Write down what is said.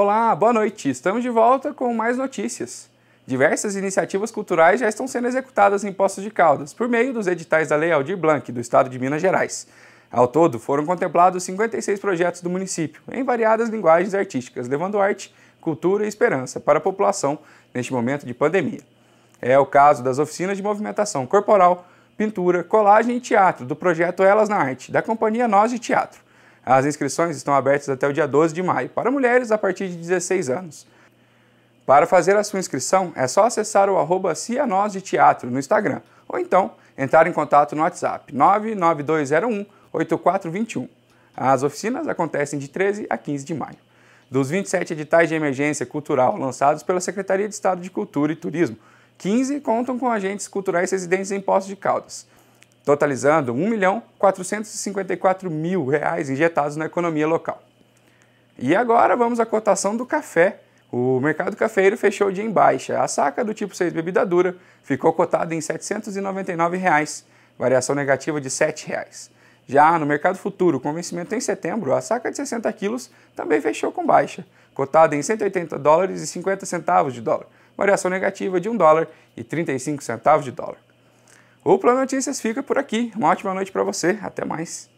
Olá, boa noite. Estamos de volta com mais notícias. Diversas iniciativas culturais já estão sendo executadas em Poços de Caldas por meio dos editais da Lei Aldir Blanc do Estado de Minas Gerais. Ao todo, foram contemplados 56 projetos do município, em variadas linguagens artísticas, levando arte, cultura e esperança para a população neste momento de pandemia. É o caso das oficinas de movimentação corporal, pintura, colagem e teatro do projeto Elas na Arte, da companhia Nós de Teatro. As inscrições estão abertas até o dia 12 de maio para mulheres a partir de 16 anos. Para fazer a sua inscrição, é só acessar o arroba Cianós de Teatro no Instagram ou então entrar em contato no WhatsApp 99201 8421. As oficinas acontecem de 13 a 15 de maio. Dos 27 editais de emergência cultural lançados pela Secretaria de Estado de Cultura e Turismo, 15 contam com agentes culturais residentes em Poços de Caldas totalizando R$ 1.454.000 injetados na economia local. E agora vamos à cotação do café. O mercado cafeiro fechou de dia em baixa. A saca do tipo 6 bebida dura ficou cotada em R$ 799, reais, variação negativa de R$ 7. Reais. Já no mercado futuro, com vencimento em setembro, a saca de 60 quilos também fechou com baixa, cotada em 180 dólares e 50 centavos de dólar, variação negativa de 1 dólar e 35 centavos de dólar. O Plano Notícias fica por aqui. Uma ótima noite para você. Até mais.